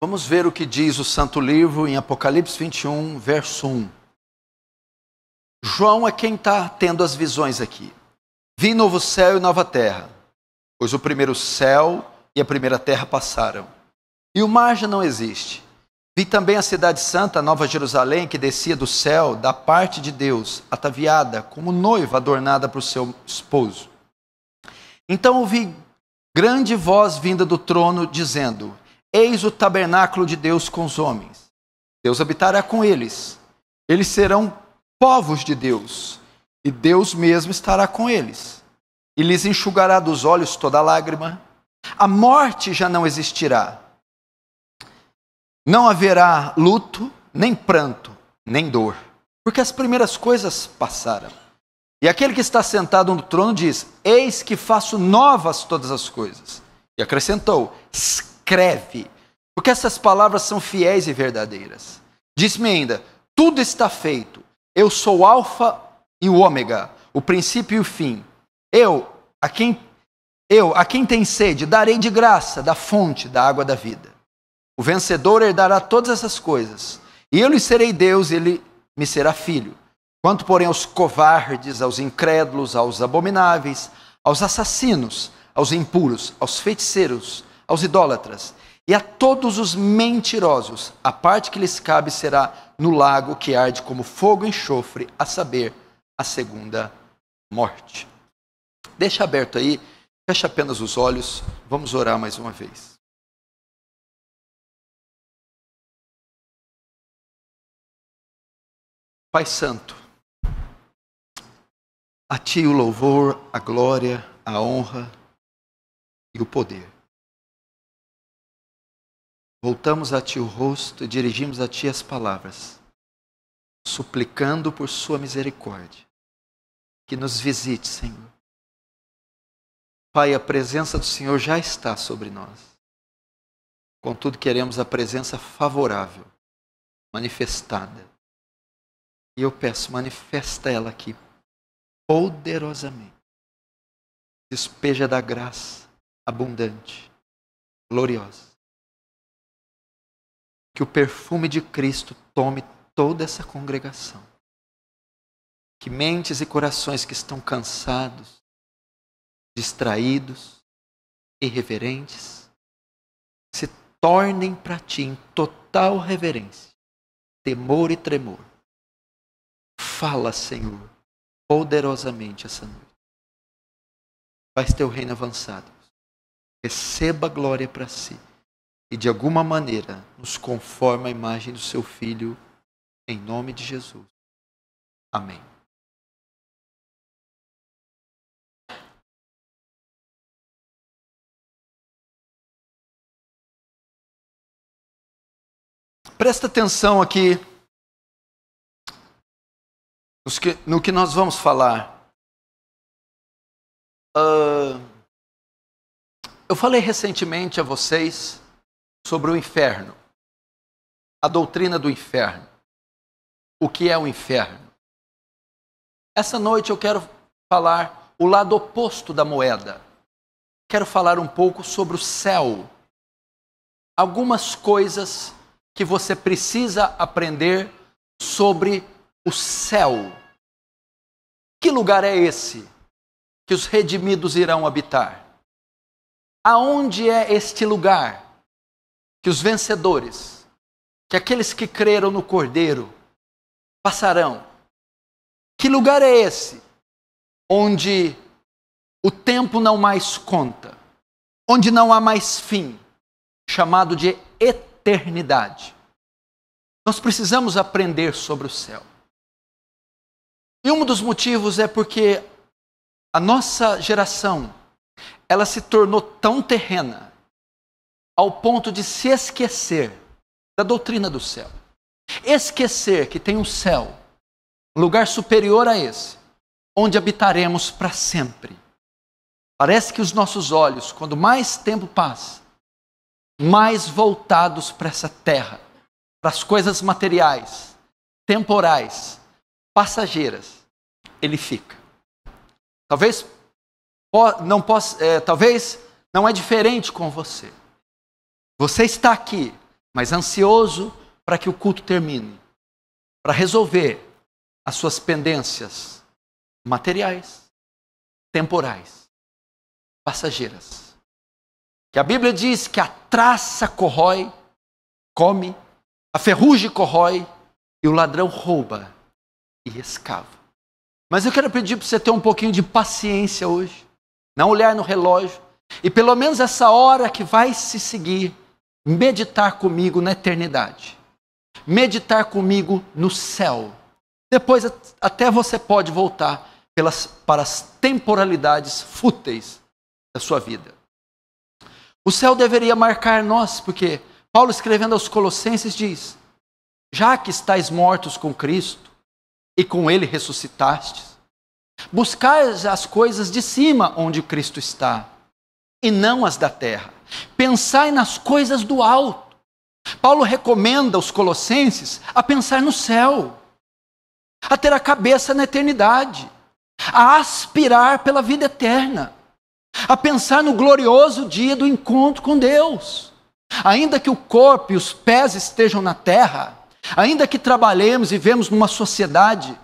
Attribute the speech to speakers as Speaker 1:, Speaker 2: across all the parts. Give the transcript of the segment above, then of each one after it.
Speaker 1: Vamos ver o que diz o Santo Livro em Apocalipse 21, verso 1. João é quem está tendo as visões aqui. Vi novo céu e nova terra, pois o primeiro céu e a primeira terra passaram, e o mar já não existe. Vi também a cidade santa, Nova Jerusalém, que descia do céu, da parte de Deus, ataviada como noiva adornada para o seu esposo. Então ouvi grande voz vinda do trono, dizendo: Eis o tabernáculo de Deus com os homens. Deus habitará com eles. Eles serão povos de Deus, e Deus mesmo estará com eles. E lhes enxugará dos olhos toda lágrima. A morte já não existirá. Não haverá luto, nem pranto, nem dor, porque as primeiras coisas passaram. E aquele que está sentado no trono diz: Eis que faço novas todas as coisas. E acrescentou: escreve, porque essas palavras são fiéis e verdadeiras. Diz-me ainda: tudo está feito. Eu sou o Alfa e o Ômega, o princípio e o fim. Eu, a quem eu, a quem tem sede, darei de graça da fonte da água da vida. O vencedor herdará todas essas coisas, e eu lhe serei Deus, e ele me será filho. Quanto, porém, aos covardes, aos incrédulos, aos abomináveis, aos assassinos, aos impuros, aos feiticeiros, aos idólatras e a todos os mentirosos. A parte que lhes cabe será no lago que arde como fogo e enxofre, a saber, a segunda morte. Deixa aberto aí, fecha apenas os olhos, vamos orar mais uma vez. Pai Santo, a Ti o louvor, a glória, a honra e o poder voltamos a Ti o rosto e dirigimos a Ti as palavras, suplicando por Sua misericórdia. Que nos visite, Senhor. Pai, a presença do Senhor já está sobre nós. Contudo, queremos a presença favorável, manifestada. E eu peço, manifesta ela aqui poderosamente. Despeja da graça abundante, gloriosa que o perfume de Cristo tome toda essa congregação. Que mentes e corações que estão cansados, distraídos, irreverentes, se tornem para ti em total reverência, temor e tremor. Fala, Senhor, poderosamente essa noite. Faz teu reino avançado. Receba glória para si e de alguma maneira nos conforma a imagem do seu Filho, em nome de Jesus. Amém. Presta atenção aqui no que nós vamos falar. Uh, eu falei recentemente a vocês sobre o inferno, a doutrina do inferno, o que é o inferno. Essa noite eu quero falar o lado oposto da moeda. Quero falar um pouco sobre o céu. Algumas coisas que você precisa aprender sobre o céu. Que lugar é esse que os redimidos irão habitar? Aonde é este lugar? que os vencedores, que aqueles que creram no Cordeiro, passarão. Que lugar é esse onde o tempo não mais conta, onde não há mais fim, chamado de eternidade? Nós precisamos aprender sobre o céu. E um dos motivos é porque a nossa geração ela se tornou tão terrena ao ponto de se esquecer da doutrina do céu. Esquecer que tem um céu, lugar superior a esse, onde habitaremos para sempre. Parece que os nossos olhos, quando mais tempo passa, mais voltados para essa terra, para as coisas materiais, temporais, passageiras, ele fica. Talvez não possa, é, talvez não é diferente com você. Você está aqui, mas ansioso para que o culto termine, para resolver as suas pendências materiais, temporais, passageiras. Que a Bíblia diz que a traça corrói, come, a ferrugem corrói e o ladrão rouba e escava. Mas eu quero pedir para você ter um pouquinho de paciência hoje, não olhar no relógio e pelo menos essa hora que vai se seguir meditar comigo na eternidade, meditar comigo no céu. Depois, até você pode voltar pelas, para as temporalidades fúteis da sua vida. O céu deveria marcar nós, porque Paulo, escrevendo aos Colossenses, diz: Já que estáis mortos com Cristo e com Ele ressuscitastes, buscais as coisas de cima onde Cristo está, e não as da terra Pensai nas coisas do alto. Paulo recomenda aos colossenses a pensar no céu, a ter a cabeça na eternidade, a aspirar pela vida eterna, a pensar no glorioso dia do encontro com Deus. Ainda que o corpo e os pés estejam na terra, ainda que trabalhemos e vivemos numa sociedade,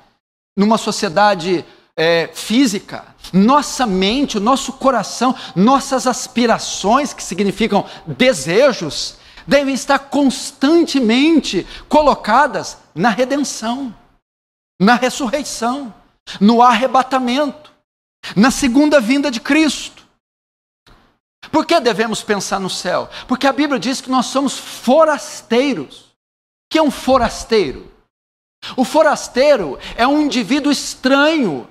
Speaker 1: numa sociedade é, física, nossa mente, o nosso coração, nossas aspirações, que significam desejos, devem estar constantemente colocadas na redenção, na ressurreição, no arrebatamento, na segunda vinda de Cristo. Por que devemos pensar no céu? Porque a Bíblia diz que nós somos forasteiros. O que é um forasteiro? O forasteiro é um indivíduo estranho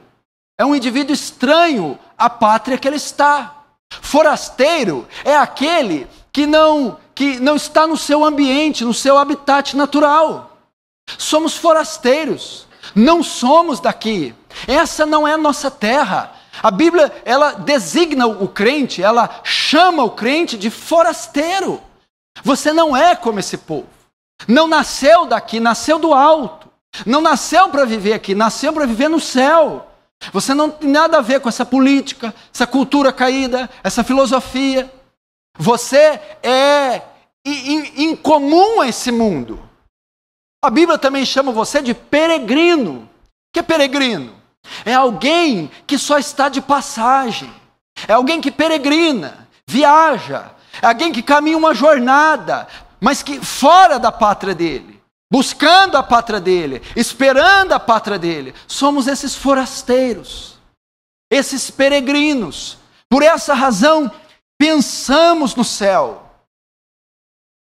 Speaker 1: é um indivíduo estranho à pátria que ele está. Forasteiro é aquele que não que não está no seu ambiente, no seu habitat natural. Somos forasteiros, não somos daqui. Essa não é a nossa terra. A Bíblia, ela designa o crente, ela chama o crente de forasteiro. Você não é como esse povo. Não nasceu daqui, nasceu do alto. Não nasceu para viver aqui, nasceu para viver no céu. Você não tem nada a ver com essa política, essa cultura caída, essa filosofia. Você é incomum a esse mundo. A Bíblia também chama você de peregrino. O que é peregrino? É alguém que só está de passagem. É alguém que peregrina, viaja. É alguém que caminha uma jornada, mas que fora da pátria dele buscando a pátria dele, esperando a pátria dele. Somos esses forasteiros, esses peregrinos. Por essa razão, pensamos no céu.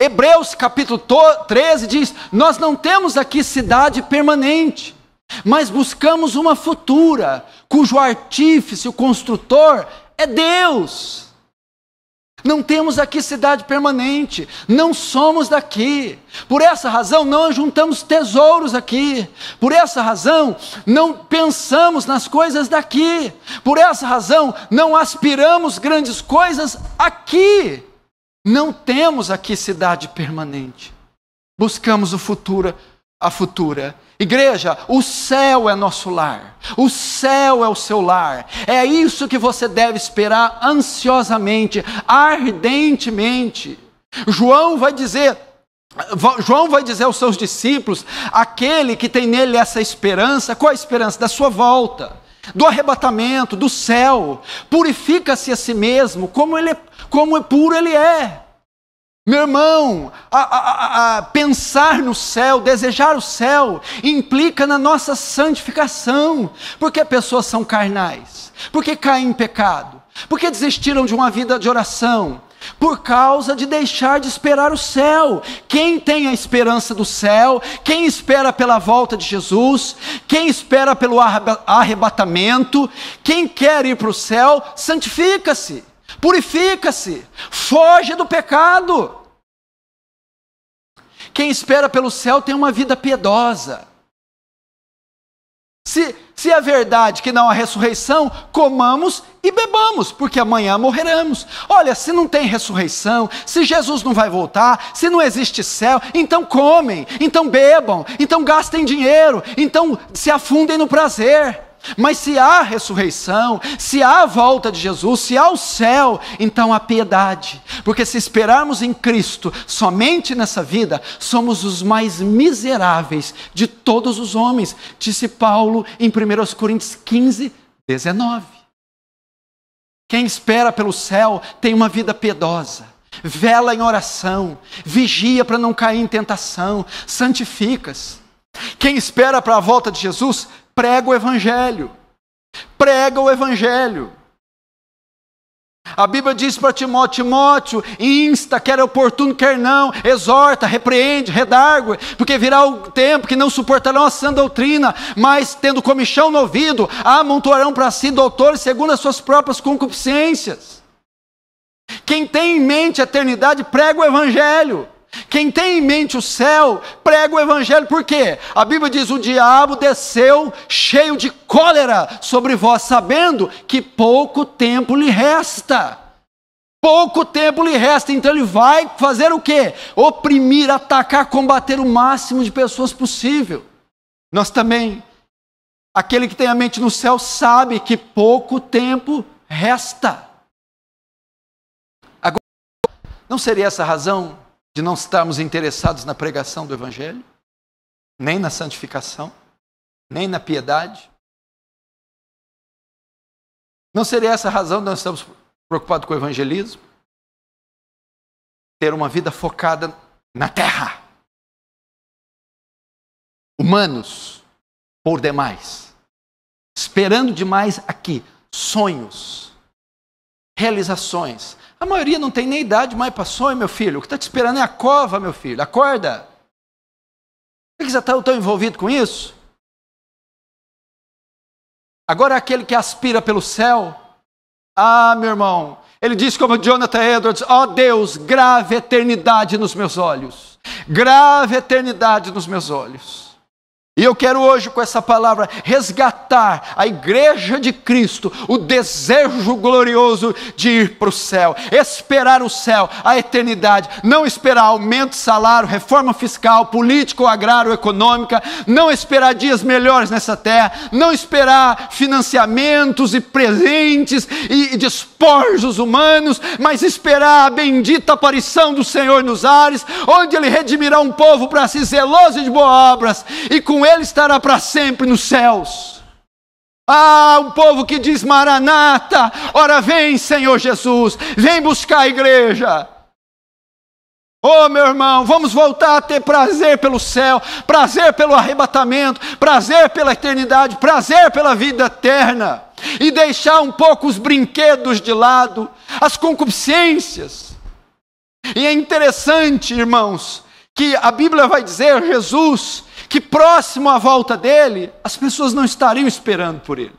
Speaker 1: Hebreus capítulo 13 diz: Nós não temos aqui cidade permanente, mas buscamos uma futura, cujo artífice, o construtor, é Deus. Não temos aqui cidade permanente, não somos daqui. Por essa razão, não juntamos tesouros aqui. Por essa razão, não pensamos nas coisas daqui. Por essa razão, não aspiramos grandes coisas aqui. Não temos aqui cidade permanente. Buscamos o futuro, a futura Igreja, o céu é nosso lar, o céu é o seu lar, é isso que você deve esperar ansiosamente, ardentemente. João vai dizer, João vai dizer aos seus discípulos, aquele que tem nele essa esperança, qual a esperança? Da sua volta, do arrebatamento, do céu, purifica-se a si mesmo, como, ele, como puro ele é meu irmão, a, a, a pensar no céu, desejar o céu, implica na nossa santificação, porque pessoas são carnais, porque caem em pecado, porque desistiram de uma vida de oração, por causa de deixar de esperar o céu. Quem tem a esperança do céu, quem espera pela volta de Jesus, quem espera pelo arrebatamento, quem quer ir para o céu, santifica-se, purifica-se, foge do pecado. Quem espera pelo céu tem uma vida piedosa. Se, se é verdade que não há ressurreição, comamos e bebamos, porque amanhã morreremos. Olha, se não tem ressurreição, se Jesus não vai voltar, se não existe céu, então comem, então bebam, então gastem dinheiro, então se afundem no prazer. Mas se há ressurreição, se há a volta de Jesus, se há o céu, então há piedade. Porque se esperarmos em Cristo somente nessa vida, somos os mais miseráveis de todos os homens, disse Paulo em 1 Coríntios 15, 19. Quem espera pelo céu tem uma vida piedosa vela em oração, vigia para não cair em tentação, santifica-se. Quem espera para a volta de Jesus prega o Evangelho. Prega o Evangelho. A Bíblia diz para Timóteo: Timóteo, insta, quer oportuno, quer não, exorta, repreende, redargue, porque virá o tempo que não suportarão a sã doutrina, mas, tendo comichão no ouvido, amontoarão para si doutores segundo as suas próprias concupiscências. Quem tem em mente a eternidade, prega o Evangelho. Quem tem em mente o céu, prega o evangelho, por quê? A Bíblia diz: o diabo desceu cheio de cólera sobre vós, sabendo que pouco tempo lhe resta. Pouco tempo lhe resta, então ele vai fazer o quê? Oprimir, atacar, combater o máximo de pessoas possível. Nós também, aquele que tem a mente no céu, sabe que pouco tempo resta. Agora, não seria essa a razão de não estarmos interessados na pregação do Evangelho, nem na santificação, nem na piedade? Não seria essa a razão de nós estamos preocupados com o evangelismo? Ter uma vida focada na terra. Humanos, por demais. Esperando demais aqui sonhos, realizações, a maioria não tem nem idade, mas passou, meu filho. O que está te esperando é a cova, meu filho. Acorda. Por que você está tão envolvido com isso? Agora é aquele que aspira pelo céu. Ah, meu irmão, ele diz como Jonathan Edwards: ó oh Deus, grave eternidade nos meus olhos, grave eternidade nos meus olhos. E eu quero hoje, com essa palavra, resgatar a igreja de Cristo, o desejo glorioso de ir para o céu, esperar o céu, a eternidade, não esperar aumento de salário, reforma fiscal, político, agrário, econômica, não esperar dias melhores nessa terra, não esperar financiamentos e presentes e, despojos humanos, mas esperar a bendita aparição do Senhor nos ares, onde Ele redimirá um povo para si zeloso de boas obras, e com ele estará para sempre nos céus. Ah, um povo que diz Maranata, ora vem, Senhor Jesus, vem buscar a igreja. Oh, meu irmão, vamos voltar a ter prazer pelo céu, prazer pelo arrebatamento, prazer pela eternidade, prazer pela vida eterna. E deixar um pouco os brinquedos de lado, as concupiscências. E é interessante, irmãos, que a Bíblia vai dizer, Jesus, que próximo à volta dele, as pessoas não estariam esperando por ele.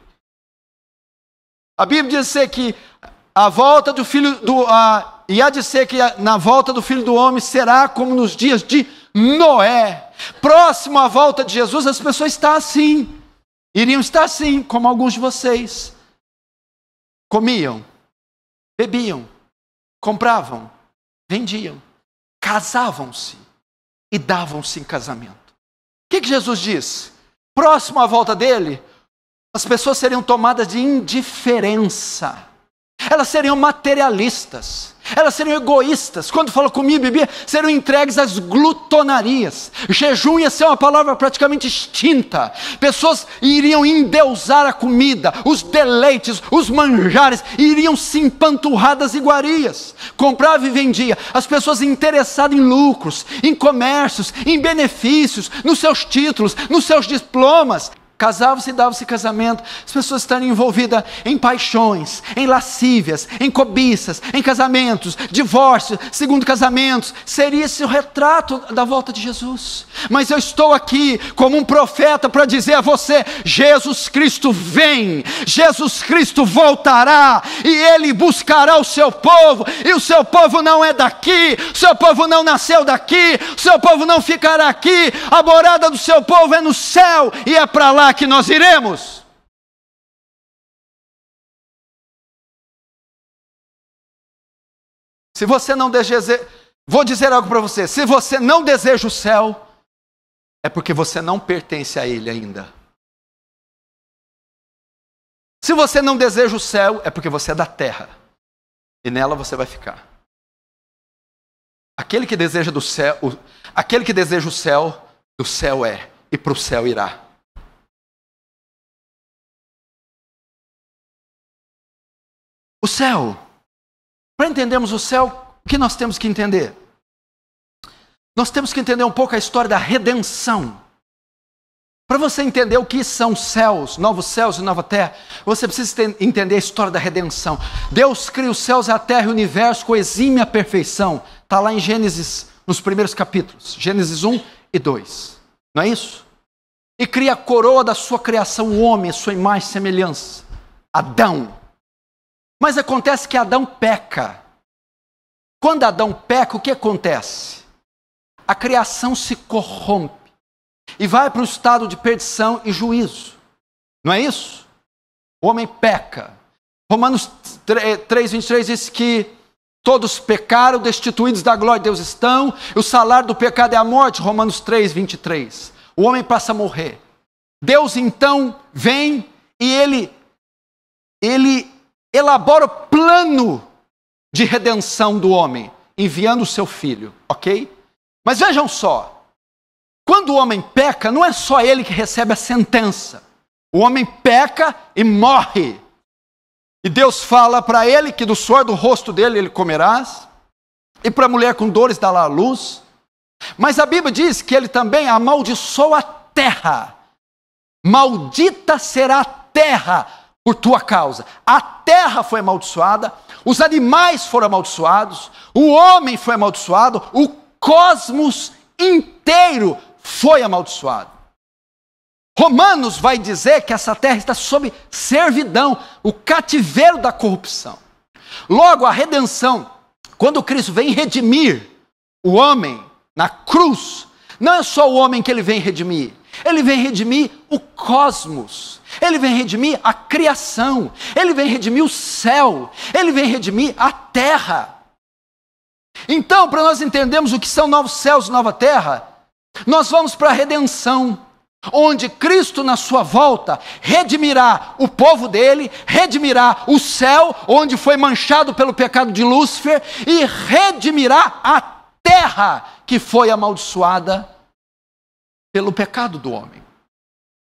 Speaker 1: A Bíblia diz ser que a volta do filho do a, e há de ser que a, na volta do filho do homem será como nos dias de Noé. Próximo à volta de Jesus, as pessoas estão assim. Iriam estar assim, como alguns de vocês. Comiam, bebiam, compravam, vendiam, casavam-se e davam-se em casamento que, que Jesus diz? Próximo à volta dele, as pessoas seriam tomadas de indiferença elas seriam materialistas, elas seriam egoístas. Quando falam comigo, bebia, seriam entregues às glutonarias. Jejum ia ser uma palavra praticamente extinta. Pessoas iriam endeusar a comida, os deleites, os manjares, iriam se empanturrar das iguarias. Comprava e vendia. As pessoas interessadas em lucros, em comércios, em benefícios, nos seus títulos, nos seus diplomas casava se e dava se casamento, as pessoas estarem envolvidas em paixões, em lascívias, em cobiças, em casamentos, divórcios, segundo casamentos. Seria esse o retrato da volta de Jesus. Mas eu estou aqui como um profeta para dizer a você: Jesus Cristo vem, Jesus Cristo voltará e ele buscará o seu povo, e o seu povo não é daqui, o seu povo não nasceu daqui, o seu povo não ficará aqui, a morada do seu povo é no céu e é para lá que nós iremos? Se você não deseja. Vou dizer algo para você. Se você não deseja o céu, é porque você não pertence a ele ainda. Se você não deseja o céu, é porque você é da terra. E nela você vai ficar. Aquele que deseja do céu, o, aquele que deseja o céu, do céu é, e para o céu irá. o céu. Para entendermos o céu, o que nós temos que entender? Nós temos que entender um pouco a história da redenção. Para você entender o que são céus, novos céus e nova terra, você precisa entender a história da redenção. Deus cria os céus, a terra e o universo com exímia perfeição. Está lá em Gênesis, nos primeiros capítulos, Gênesis 1 e 2. Não é isso? E cria a coroa da sua criação, o homem, a sua imagem e semelhança. Adão, mas acontece que Adão peca. Quando Adão peca, o que acontece? A criação se corrompe e vai para o estado de perdição e juízo. Não é isso? O homem peca. Romanos 3, 23 diz que todos pecaram, destituídos da glória de Deus estão, e o salário do pecado é a morte. Romanos 3, 23. O homem passa a morrer. Deus então vem e ele, ele elabora o plano de redenção do homem, enviando o seu filho, ok? Mas vejam só, quando o homem peca, não é só ele que recebe a sentença. O homem peca e morre. E Deus fala para ele que do suor do rosto dele ele comerás, e para a mulher com dores dá lá a luz. Mas a Bíblia diz que ele também amaldiçoa a terra. Maldita será a terra por tua causa. A terra foi amaldiçoada, os animais foram amaldiçoados, o homem foi amaldiçoado, o cosmos inteiro foi amaldiçoado. Romanos vai dizer que essa terra está sob servidão, o cativeiro da corrupção. Logo, a redenção, quando Cristo vem redimir o homem na cruz, não é só o homem que ele vem redimir, ele vem redimir o cosmos, ele vem redimir a criação, ele vem redimir o céu, ele vem redimir a terra. Então, para nós entendermos o que são novos céus e nova terra, nós vamos para a redenção, onde Cristo, na sua volta, redimirá o povo dele, redimirá o céu, onde foi manchado pelo pecado de Lúcifer, e redimirá a terra que foi amaldiçoada pelo pecado do homem.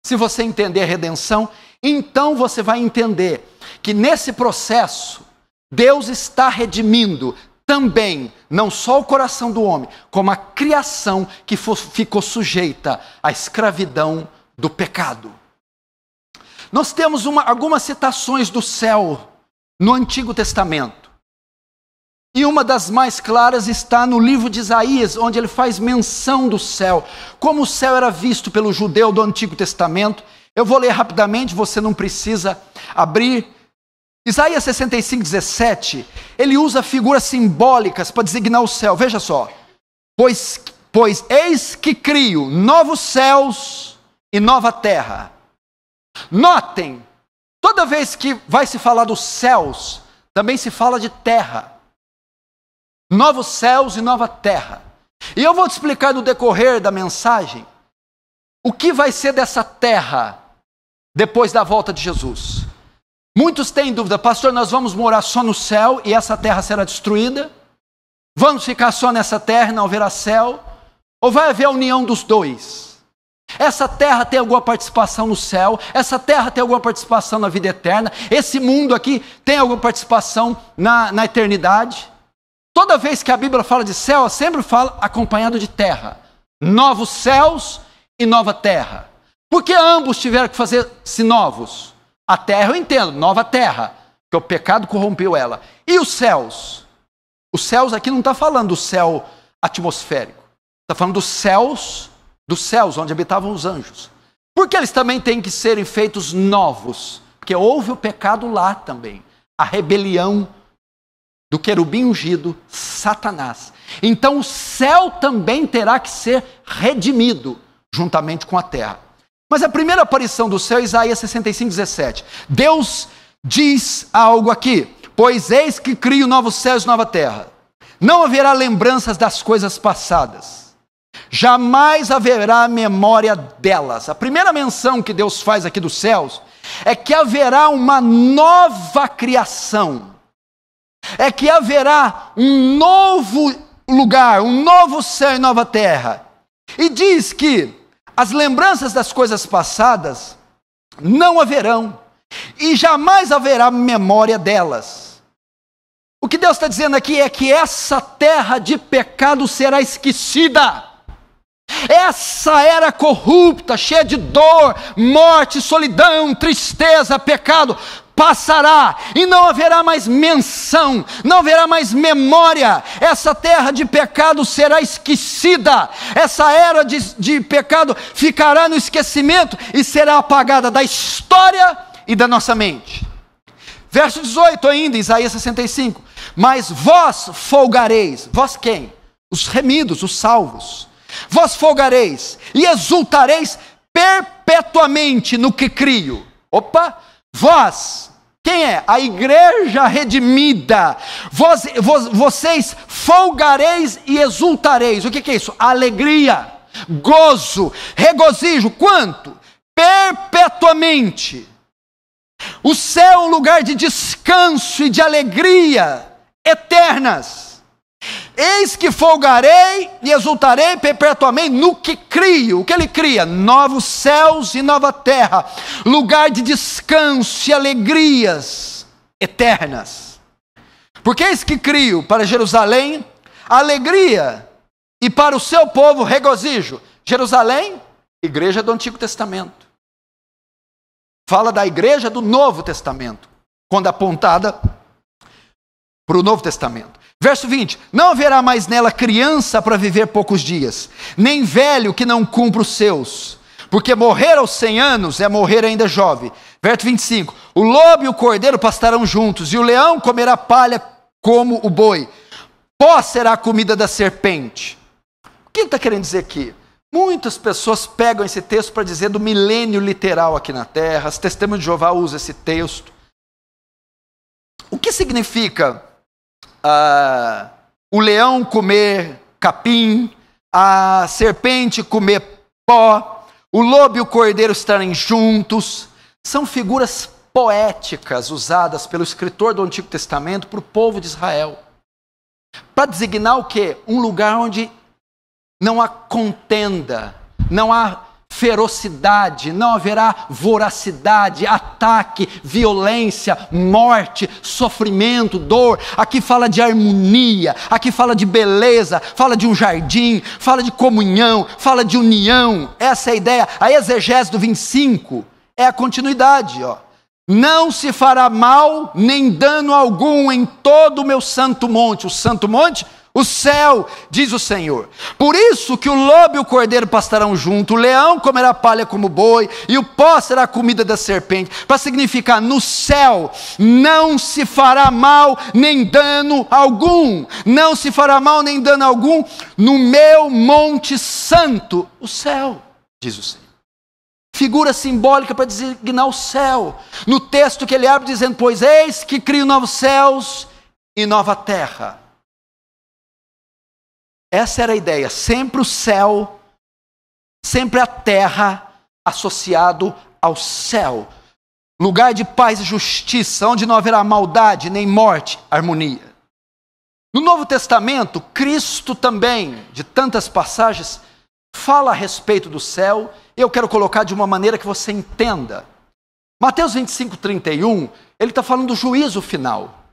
Speaker 1: Se você entender a redenção, então você vai entender que nesse processo, Deus está redimindo também, não só o coração do homem, como a criação que ficou sujeita à escravidão do pecado. Nós temos uma, algumas citações do céu no Antigo Testamento. E uma das mais claras está no livro de Isaías, onde ele faz menção do céu, como o céu era visto pelo judeu do Antigo Testamento. Eu vou ler rapidamente, você não precisa abrir. Isaías 65, 17, ele usa figuras simbólicas para designar o céu. Veja só. Pois, pois eis que crio novos céus e nova terra. Notem, toda vez que vai se falar dos céus, também se fala de terra novos céus e nova terra. E eu vou te explicar no decorrer da mensagem o que vai ser dessa terra depois da volta de Jesus. Muitos têm dúvida, pastor, nós vamos morar só no céu e essa terra será destruída? Vamos ficar só nessa terra e não haverá céu? Ou vai haver a união dos dois? Essa terra tem alguma participação no céu? Essa terra tem alguma participação na vida eterna? Esse mundo aqui tem alguma participação na, na eternidade? Toda vez que a Bíblia fala de céu, ela sempre fala acompanhado de terra. Novos céus e nova terra. Por que ambos tiveram que fazer-se novos? A terra eu entendo, nova terra, que o pecado corrompeu ela. E os céus? Os céus aqui não está falando do céu atmosférico. Está falando dos céus, dos céus onde habitavam os anjos. Porque eles também têm que serem feitos novos, porque houve o pecado lá também, a rebelião do querubim ungido, Satanás. Então o céu também terá que ser redimido juntamente com a terra. Mas a primeira aparição do céu é Isaías 65, 17. Deus diz algo aqui: Pois eis que crio novos céus e nova terra. Não haverá lembranças das coisas passadas. Jamais haverá memória delas. A primeira menção que Deus faz aqui dos céus é que haverá uma nova criação é que haverá um novo lugar, um novo céu e nova terra. E diz que as lembranças das coisas passadas não haverão, e jamais haverá memória delas. O que Deus está dizendo aqui é que essa terra de pecado será esquecida. Essa era corrupta, cheia de dor, morte, solidão, tristeza, pecado, passará e não haverá mais menção, não haverá mais memória. Essa terra de pecado será esquecida, essa era de, de pecado ficará no esquecimento e será apagada da história e da nossa mente. Verso 18 ainda, Isaías 65. Mas vós folgareis, vós quem? Os remidos, os salvos. Vós folgareis e exultareis perpetuamente no que crio. Opa! Vós, quem é? A igreja redimida. Vós, vós, vocês folgareis e exultareis. O que, que é isso? Alegria, gozo, regozijo. Quanto? Perpetuamente. O céu é um lugar de descanso e de alegria eternas. Eis que folgarei e exultarei perpetuamente no que crio. O que ele cria? Novos céus e nova terra, lugar de descanso e alegrias eternas. Porque eis que crio para Jerusalém alegria e para o seu povo regozijo. Jerusalém, igreja do Antigo Testamento. Fala da igreja do Novo Testamento, quando apontada para o Novo Testamento. Verso 20: Não haverá mais nela criança para viver poucos dias, nem velho que não cumpra os seus, porque morrer aos 100 anos é morrer ainda jovem. Verso 25: O lobo e o cordeiro pastarão juntos, e o leão comerá palha como o boi. Pó será a comida da serpente. O que ele está querendo dizer aqui? Muitas pessoas pegam esse texto para dizer do milênio literal aqui na Terra, as testemunhas de Jeová usam esse texto. O que significa ah, o leão comer capim, a serpente comer pó, o lobo e o cordeiro estarem juntos. São figuras poéticas usadas pelo escritor do Antigo Testamento para o povo de Israel. Para designar o quê? Um lugar onde não há contenda, não há ferocidade, não haverá voracidade, ataque, violência, morte, sofrimento, dor. Aqui fala de harmonia, aqui fala de beleza, fala de um jardim, fala de comunhão, fala de união. Essa é a ideia. A exegese do 25 é a continuidade, ó. Não se fará mal nem dano algum em todo o meu santo monte. O santo monte o céu, diz o Senhor. Por isso que o lobo e o cordeiro pastarão junto, o leão comerá palha como boi, e o pó será a comida da serpente. Para significar, no céu não se fará mal nem dano algum. Não se fará mal nem dano algum no meu monte santo, o céu, diz o Senhor. Figura simbólica para designar o céu. No texto que ele abre dizendo: Pois eis que crio novos céus e nova terra essa era a ideia. Sempre o céu, sempre a terra associado ao céu. Lugar de paz e justiça, onde não haverá maldade, nem morte, harmonia. No Novo Testamento, Cristo também, de tantas passagens, fala a respeito do céu. Eu quero colocar de uma maneira que você entenda. Mateus 25, 31, ele está falando do juízo final.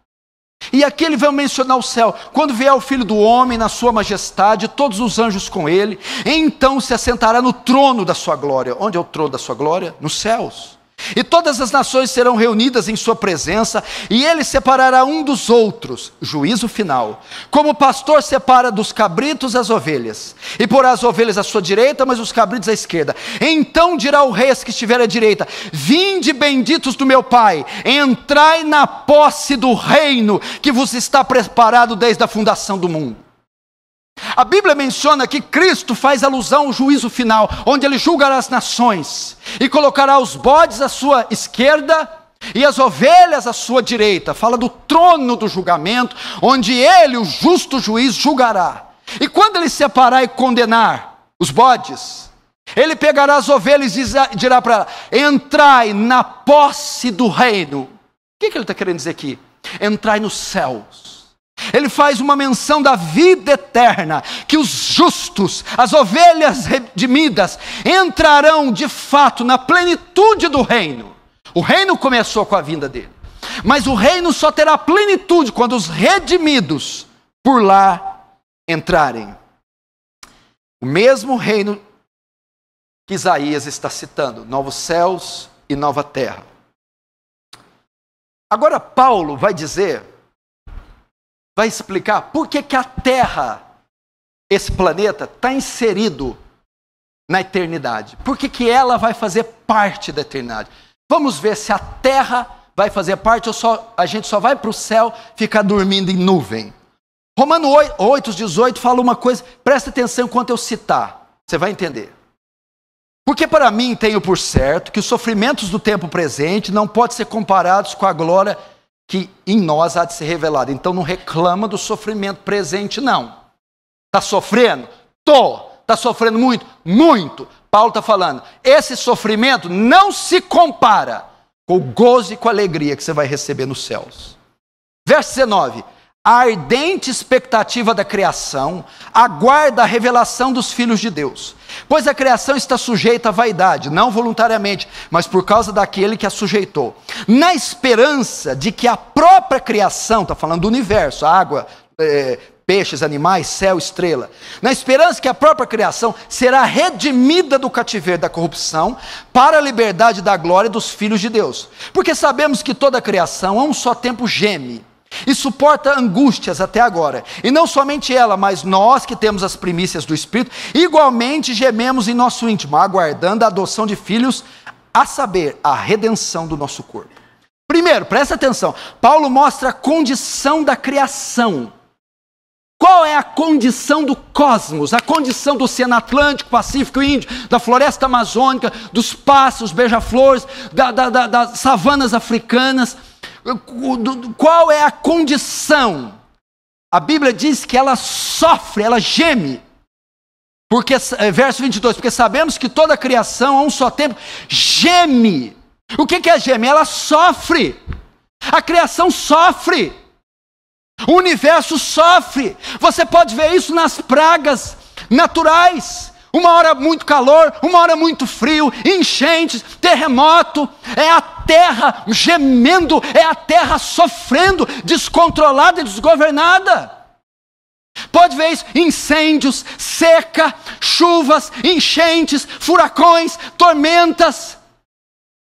Speaker 1: E aqui ele vai mencionar o céu. Quando vier o filho do homem na sua majestade, todos os anjos com ele, então se assentará no trono da sua glória. Onde é o trono da sua glória? Nos céus. E todas as nações serão reunidas em sua presença, e ele separará um dos outros, juízo final. Como o pastor separa dos cabritos as ovelhas, e porá as ovelhas à sua direita, mas os cabritos à esquerda. Então dirá o rei as que estiver à direita: Vinde benditos do meu pai, entrai na posse do reino que vos está preparado desde a fundação do mundo. A Bíblia menciona que Cristo faz alusão ao juízo final, onde ele julgará as nações e colocará os bodes à sua esquerda e as ovelhas à sua direita. Fala do trono do julgamento, onde ele, o justo juiz, julgará. E quando ele separar e condenar os bodes, ele pegará as ovelhas e dirá para ela: Entrai na posse do reino. O que, que ele está querendo dizer aqui? Entrai nos céus ele faz uma menção da vida eterna, que os justos, as ovelhas redimidas, entrarão de fato na plenitude do reino. O reino começou com a vinda dele, mas o reino só terá plenitude quando os redimidos por lá entrarem. O mesmo reino que Isaías está citando, novos céus e nova terra. Agora, Paulo vai dizer vai explicar por que, que a Terra, esse planeta, está inserido na eternidade. Por que, que ela vai fazer parte da eternidade? Vamos ver se a Terra vai fazer parte ou só, a gente só vai para o céu ficar dormindo em nuvem. Romano 8, 8, 18 fala uma coisa, presta atenção enquanto eu citar, você vai entender. Porque para mim tenho por certo que os sofrimentos do tempo presente não podem ser comparados com a glória que em nós há de ser revelado. Então não reclama do sofrimento presente, não. Está sofrendo? Tô. Está sofrendo muito? Muito. Paulo está falando, esse sofrimento não se compara com o gozo e com a alegria que você vai receber nos céus. Verso 19: a ardente expectativa da criação aguarda a revelação dos filhos de Deus. Pois a criação está sujeita à vaidade, não voluntariamente, mas por causa daquele que a sujeitou. Na esperança de que a própria criação, está falando do universo, água, é, peixes, animais, céu, estrela, na esperança que a própria criação será redimida do cativeiro da corrupção para a liberdade da glória dos filhos de Deus. Porque sabemos que toda a criação a um só tempo geme e suporta angústias até agora. E não somente ela, mas nós que temos as primícias do Espírito, igualmente gememos em nosso íntimo, aguardando a adoção de filhos, a saber, a redenção do nosso corpo. Primeiro, presta atenção, Paulo mostra a condição da criação. Qual é a condição do cosmos, a condição do Oceano Atlântico, Pacífico Índio, da floresta amazônica, dos pássaros, beija-flores, da, da, da, das savanas africanas? Qual é a condição? A Bíblia diz que ela sofre, ela geme. Porque, eh, verso 22, porque sabemos que toda a criação a um só tempo geme. O que é gemer? Ela sofre. A criação sofre. O universo sofre. Você pode ver isso nas pragas naturais. Uma hora muito calor, uma hora muito frio, enchentes, terremoto, é a terra gemendo, é a terra sofrendo, descontrolada e desgovernada. Pode ver isso: incêndios, seca, chuvas, enchentes, furacões, tormentas,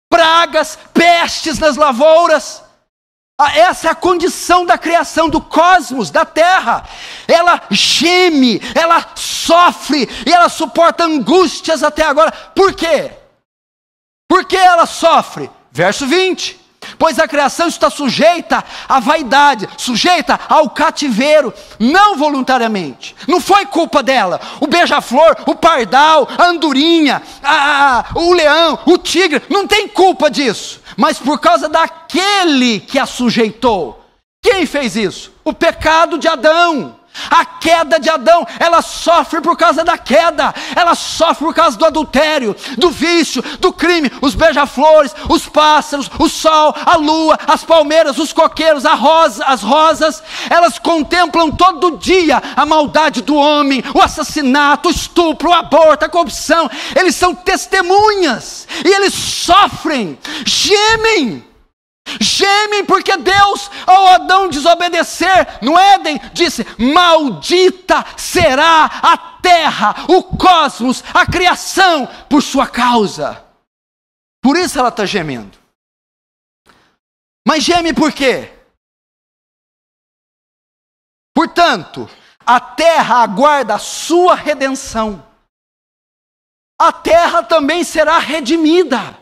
Speaker 1: pragas, pestes nas lavouras. Ah, essa é a condição da criação do cosmos, da terra. Ela geme, ela sofre e ela suporta angústias até agora. Por quê? Por que ela sofre? Verso 20. Pois a criação está sujeita à vaidade, sujeita ao cativeiro, não voluntariamente. Não foi culpa dela. O beija-flor, o pardal, a andorinha, a, a, o leão, o tigre, não tem culpa disso mas por causa daquele que a sujeitou. Quem fez isso? O pecado de Adão. A queda de Adão, ela sofre por causa da queda, ela sofre por causa do adultério, do vício, do crime. Os beija-flores, os pássaros, o sol, a lua, as palmeiras, os coqueiros, a rosa, as rosas, elas contemplam todo dia a maldade do homem, o assassinato, o estupro, o aborto, a corrupção. Eles são testemunhas e eles sofrem, gemem Gemem porque Deus, ao Adão desobedecer no Éden, disse: Maldita será a terra, o cosmos, a criação, por sua causa. Por isso ela está gemendo. Mas geme por quê? Portanto, a terra aguarda a sua redenção. A terra também será redimida.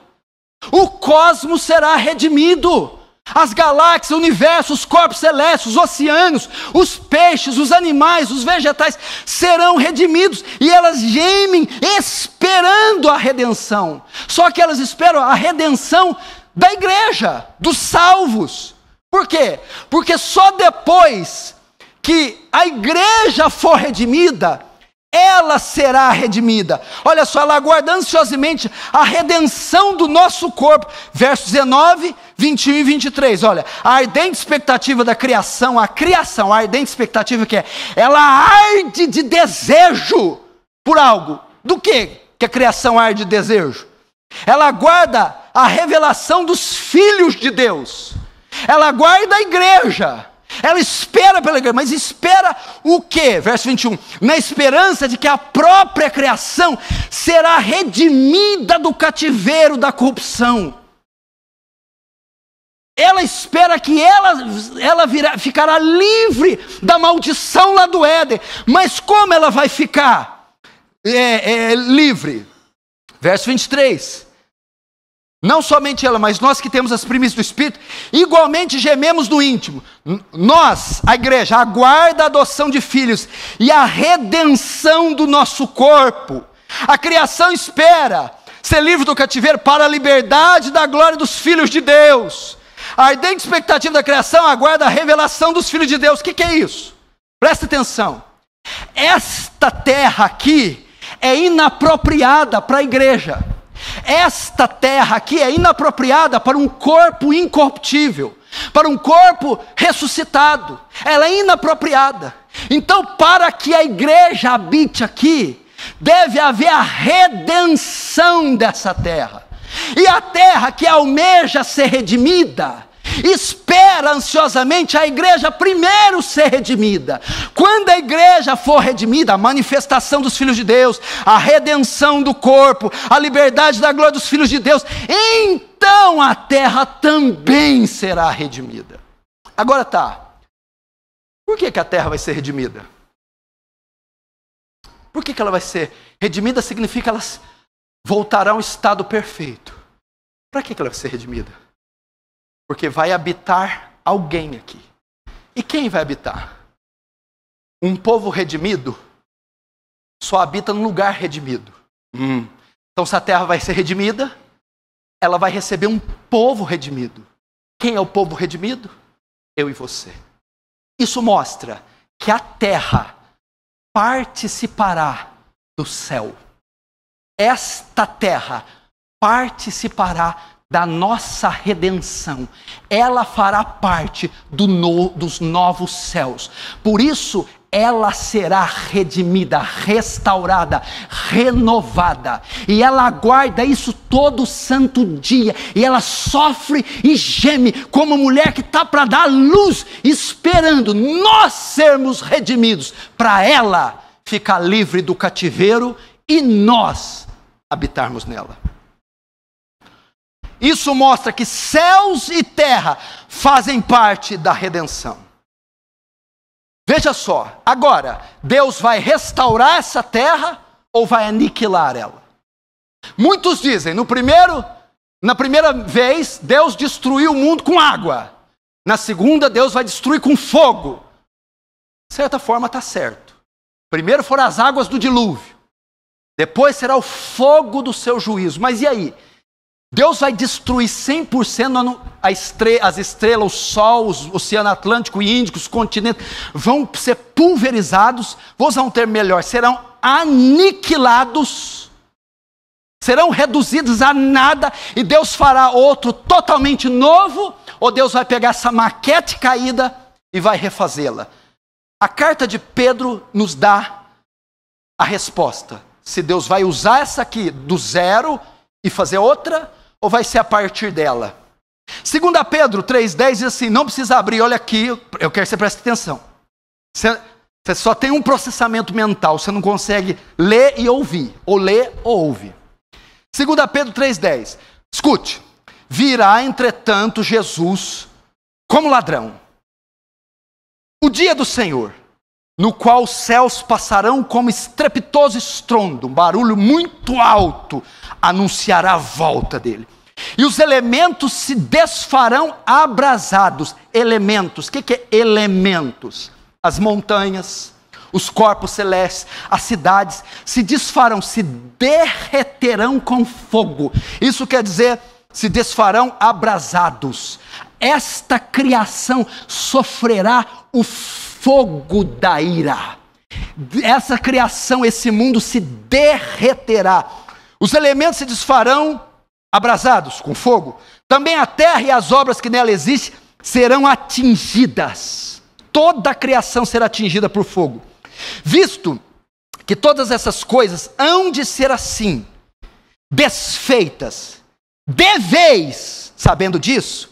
Speaker 1: O cosmos será redimido. As galáxias, o universo, os corpos celestes, os oceanos, os peixes, os animais, os vegetais serão redimidos e elas gemem esperando a redenção. Só que elas esperam a redenção da igreja, dos salvos. Por quê? Porque só depois que a igreja for redimida ela será redimida. Olha só, ela aguarda ansiosamente a redenção do nosso corpo. Versos 19, 21 e 23. Olha, a ardente expectativa da criação, a criação, a ardente expectativa que é, ela arde de desejo por algo. Do que que a criação arde de desejo? Ela aguarda a revelação dos filhos de Deus. Ela aguarda a igreja. Ela espera pela igreja, mas espera o quê? Verso 21. Na esperança de que a própria criação será redimida do cativeiro da corrupção. Ela espera que ela, ela virá, ficará livre da maldição lá do Éden. Mas como ela vai ficar é, é, livre? Verso 23. Não somente ela, mas nós que temos as primícias do Espírito, igualmente gememos no íntimo. Nós, a igreja, aguarda a adoção de filhos e a redenção do nosso corpo. A criação espera ser livre do cativeiro para a liberdade da glória dos filhos de Deus. A ardente expectativa da criação aguarda a revelação dos filhos de Deus. O que, que é isso? Presta atenção. Esta terra aqui é inapropriada para a igreja. Esta terra aqui é inapropriada para um corpo incorruptível, para um corpo ressuscitado. Ela é inapropriada. Então, para que a igreja habite aqui, deve haver a redenção dessa terra. E a terra que almeja ser redimida, espera ansiosamente a igreja primeiro ser redimida. Quando a igreja for redimida, a manifestação dos filhos de Deus, a redenção do corpo, a liberdade da glória dos filhos de Deus, então a terra também será redimida. Agora tá. Por que, que a terra vai ser redimida? Por que, que ela vai ser redimida? Significa que elas voltará ao estado perfeito. Para que ela vai ser redimida? Porque vai habitar alguém aqui. E quem vai habitar? Um povo redimido só habita num lugar redimido. Hum. Então, se a terra vai ser redimida, ela vai receber um povo redimido. Quem é o povo redimido? Eu e você. Isso mostra que a terra participará do céu. Esta terra participará da nossa redenção, ela fará parte do no, dos novos céus. Por isso, ela será redimida, restaurada, renovada. E ela aguarda isso todo santo dia. E ela sofre e geme, como uma mulher que está para dar luz, esperando nós sermos redimidos. Para ela ficar livre do cativeiro e nós habitarmos nela. Isso mostra que céus e terra fazem parte da redenção. Veja só, agora, Deus vai restaurar essa terra ou vai aniquilar ela? Muitos dizem, no primeiro, na primeira vez, Deus destruiu o mundo com água. Na segunda, Deus vai destruir com fogo. De certa forma, está certo. Primeiro foram as águas do dilúvio. Depois será o fogo do seu juízo. Mas e aí? Deus vai destruir 100% a estrela, as estrelas, o Sol, o Oceano Atlântico e Índico, os continentes, vão ser pulverizados, vou usar um termo melhor, serão aniquilados, serão reduzidos a nada, e Deus fará outro totalmente novo, ou Deus vai pegar essa maquete caída e vai refazê-la. A carta de Pedro nos dá a resposta. Se Deus vai usar essa aqui do zero e fazer outra? Ou vai ser a partir dela? 2 Pedro 3,10 diz assim: não precisa abrir, olha aqui, eu quero que você preste atenção. Você, você só tem um processamento mental, você não consegue ler e ouvir, ou ler ou ouvir. 2 Pedro 3,10: escute, virá entretanto Jesus como ladrão. O dia do Senhor no qual os céus passarão como estrepitoso estrondo, um barulho muito alto anunciará a volta dele. E os elementos se desfarão abrasados. Elementos, o que, que é elementos? As montanhas, os corpos celestes, as cidades se desfarão, se derreterão com fogo. Isso quer dizer, se desfarão abrasados. Esta criação sofrerá o fogo fogo da ira. Essa criação, esse mundo se derreterá. Os elementos se desfarão abrasados com fogo. Também a terra e as obras que nela existem serão atingidas. Toda a criação será atingida por fogo. Visto que todas essas coisas hão de ser assim, desfeitas, deveis, sabendo disso,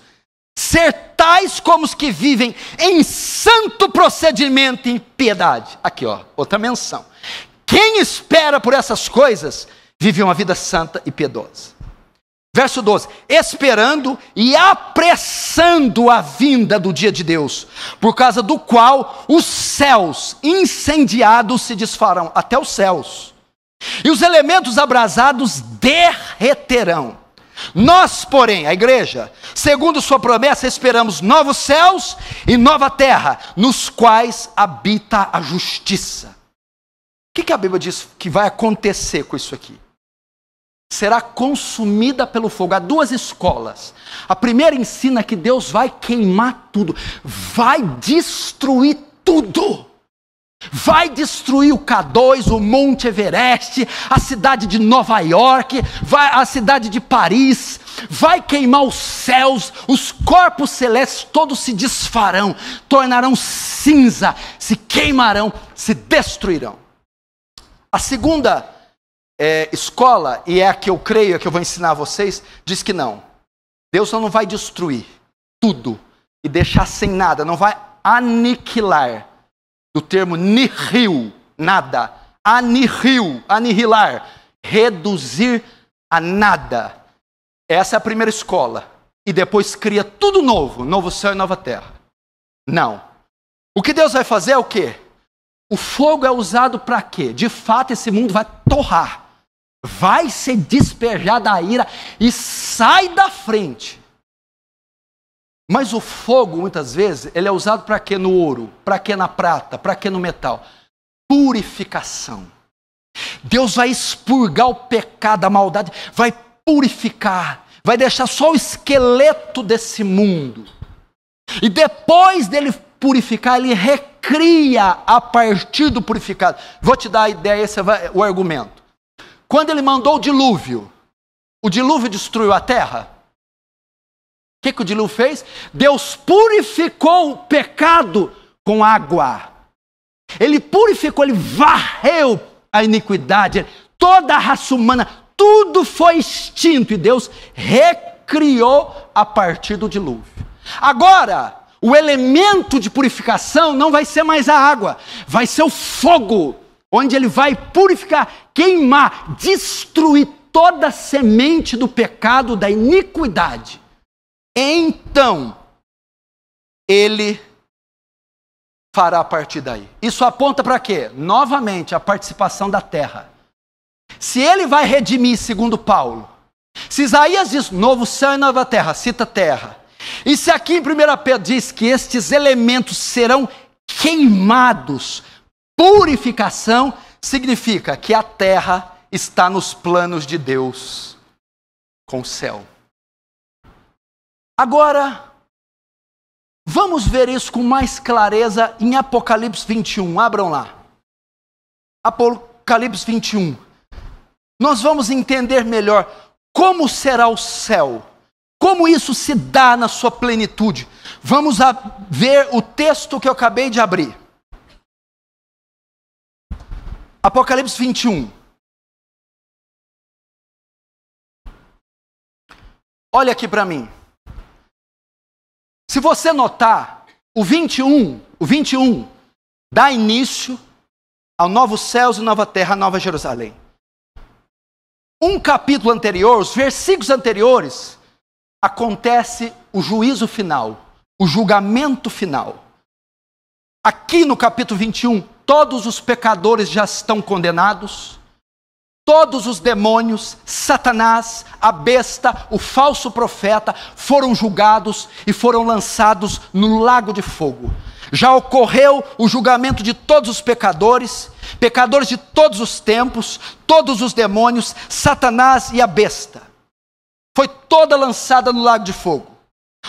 Speaker 1: ser tais como os que vivem em santo procedimento e em piedade. Aqui, ó, outra menção. Quem espera por essas coisas vive uma vida santa e piedosa. Verso 12: Esperando e apressando a vinda do dia de Deus, por causa do qual os céus incendiados se desfarão até os céus, e os elementos abrasados derreterão. Nós, porém, a igreja, segundo sua promessa, esperamos novos céus e nova terra, nos quais habita a justiça. O que, a Bíblia diz que vai acontecer com isso aqui? Será consumida pelo fogo. Há duas escolas. A primeira ensina que Deus vai queimar tudo, vai destruir tudo vai destruir o K2, o Monte Everest, a cidade de Nova York, vai, a cidade de Paris, vai queimar os céus, os corpos celestes todos se desfarão, tornarão cinza, se queimarão, se destruirão. A segunda é, escola, e é a que eu creio, é a que eu vou ensinar a vocês, diz que não. Deus não vai destruir tudo e deixar sem nada, não vai aniquilar do termo nihil, nada, anihil, anihilar, reduzir a nada. Essa é a primeira escola. E depois cria tudo novo, novo céu e nova terra. Não. O que Deus vai fazer é o quê? O fogo é usado para quê? De fato, esse mundo vai torrar, vai ser despejada a ira e sai da frente. Mas o fogo, muitas vezes, ele é usado para quê no ouro? Para quê na prata? Para quê no metal? Purificação. Deus vai expurgar o pecado, a maldade, vai purificar, vai deixar só o esqueleto desse mundo. E depois dele purificar, ele recria a partir do purificado. Vou te dar a ideia, é o argumento. Quando ele mandou o dilúvio, o dilúvio destruiu a terra? que, que o dilúvio fez? Deus purificou o pecado com água. Ele purificou, ele varreu a iniquidade, toda a raça humana, tudo foi extinto e Deus recriou a partir do dilúvio. Agora, o elemento de purificação não vai ser mais a água, vai ser o fogo, onde ele vai purificar, queimar, destruir toda a semente do pecado, da iniquidade então ele fará a partir daí. Isso aponta para quê? Novamente, a participação da terra. Se ele vai redimir, segundo Paulo, se Isaías diz novo céu e nova terra, cita terra. E se aqui em 1 Pedro diz que estes elementos serão queimados, purificação significa que a terra está nos planos de Deus com o céu. Agora, vamos ver isso com mais clareza em Apocalipse 21. Abram lá. Apocalipse 21. Nós vamos entender melhor como será o céu, como isso se dá na sua plenitude. Vamos ver o texto que eu acabei de abrir. Apocalipse 21. Olha aqui para mim. Se você notar, o 21, o 21 dá início ao novo céus e nova terra, a nova Jerusalém. Um capítulo anterior, os versículos anteriores, acontece o juízo final, o julgamento final. Aqui no capítulo 21, todos os pecadores já estão condenados, Todos os demônios, Satanás, a besta, o falso profeta foram julgados e foram lançados no lago de fogo. Já ocorreu o julgamento de todos os pecadores, pecadores de todos os tempos, todos os demônios, Satanás e a besta. Foi toda lançada no lago de fogo.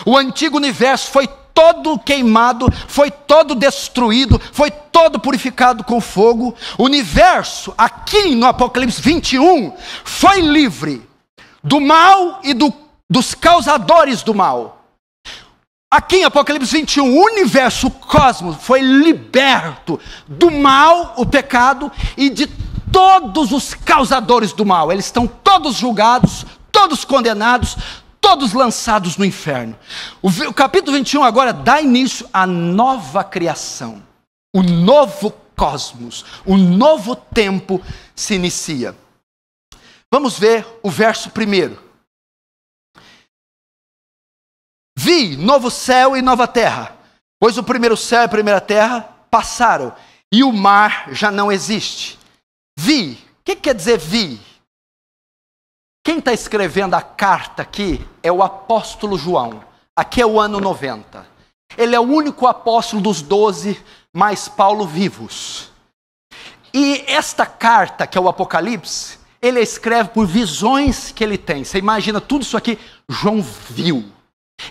Speaker 1: O antigo universo foi todo queimado, foi todo destruído, foi todo purificado com fogo. O universo, aqui no Apocalipse 21, foi livre do mal e do, dos causadores do mal. Aqui em Apocalipse 21, o universo, o cosmos, foi liberto do mal, o pecado, e de todos os causadores do mal. Eles estão todos julgados, todos condenados, todos lançados no inferno. O, o capítulo 21 agora dá início à nova criação, o novo cosmos, o novo tempo se inicia. Vamos ver o verso primeiro. Vi novo céu e nova terra, pois o primeiro céu e a primeira terra passaram e o mar já não existe. Vi, o que quer dizer vi? Quem está escrevendo a carta aqui é o apóstolo João. Aqui é o ano 90. Ele é o único apóstolo dos doze, mais Paulo vivos. E esta carta, que é o Apocalipse, ele escreve por visões que ele tem. Você imagina tudo isso aqui? João viu,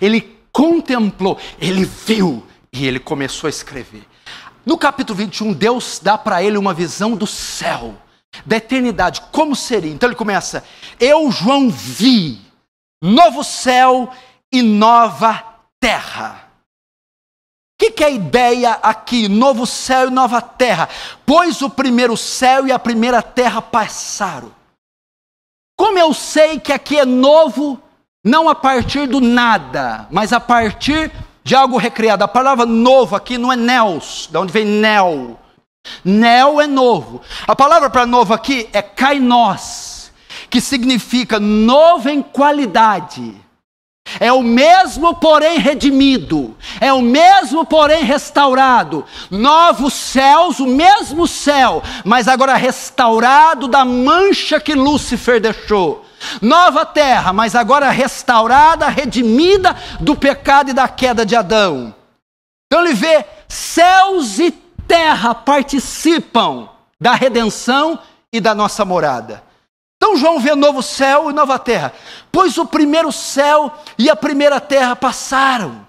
Speaker 1: ele contemplou, ele viu e ele começou a escrever. No capítulo 21, Deus dá para ele uma visão do céu da eternidade, como seria? Então ele começa: Eu, João, vi novo céu e nova terra. O que, que, é a ideia aqui? Novo céu e nova terra. Pois o primeiro céu e a primeira terra passaram. Como eu sei que aqui é novo, não a partir do nada, mas a partir de algo recriado. A palavra novo aqui não é neos, da onde vem neo, Neo é novo. A palavra para novo aqui é kainós, que significa novo em qualidade. É o mesmo, porém redimido. É o mesmo, porém restaurado. Novos céus, o mesmo céu, mas agora restaurado da mancha que Lúcifer deixou. Nova terra, mas agora restaurada, redimida do pecado e da queda de Adão. Então ele vê céus e terra participam da redenção e da nossa morada. Então João vê novo céu e nova terra, pois o primeiro céu e a primeira terra passaram.